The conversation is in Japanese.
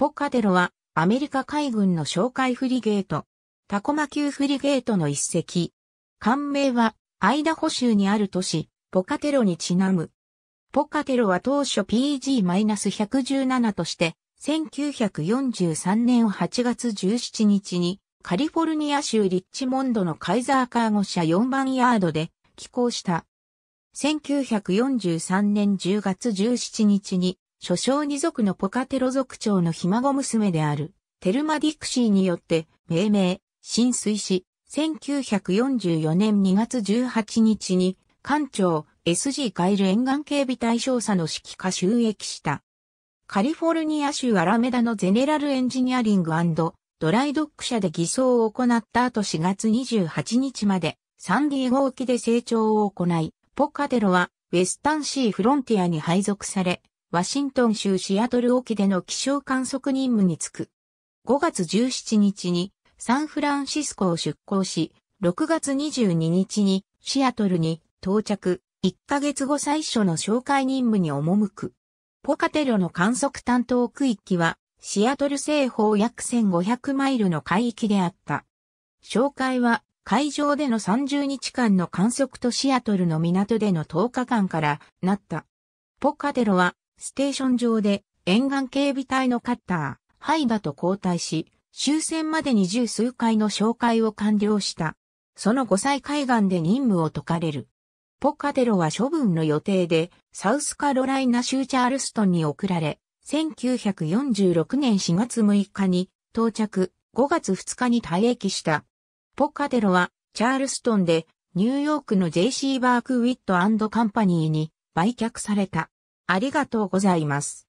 ポカデロはアメリカ海軍の哨戒フリゲート、タコマ級フリゲートの一隻。艦名はアイダホ州にある都市、ポカテロにちなむ。ポカテロは当初 PG-117 として、1943年8月17日にカリフォルニア州リッチモンドのカイザーカーゴ社4番ヤードで寄港した。1943年10月17日に諸将二族のポカテロ族長のひ孫娘である、テルマ・ディクシーによって、命名、浸水し、1944年2月18日に、艦長 SG カイル沿岸警備隊象佐の指揮下収益した。カリフォルニア州アラメダのゼネラルエンジニアリングドライドック社で偽装を行った後4月28日までサンディエゴ沖で成長を行い、ポカテロはウェスタンシーフロンティアに配属され、ワシントン州シアトル沖での気象観測任務に就く。5月17日にサンフランシスコを出港し、6月22日にシアトルに到着、1ヶ月後最初の紹介任務に赴く。ポカテロの観測担当区域は、シアトル西方約1500マイルの海域であった。紹介は、海上での30日間の観測とシアトルの港での10日間からなった。ポカテロはステーション上で沿岸警備隊のカッター、ハイダと交代し、終戦までに十数回の紹介を完了した。その五歳海岸で任務を解かれる。ポカテロは処分の予定で、サウスカロライナ州チャールストンに送られ、1946年4月6日に到着、5月2日に退役した。ポカテロは、チャールストンで、ニューヨークの JC バークウィットカンパニーに売却された。ありがとうございます。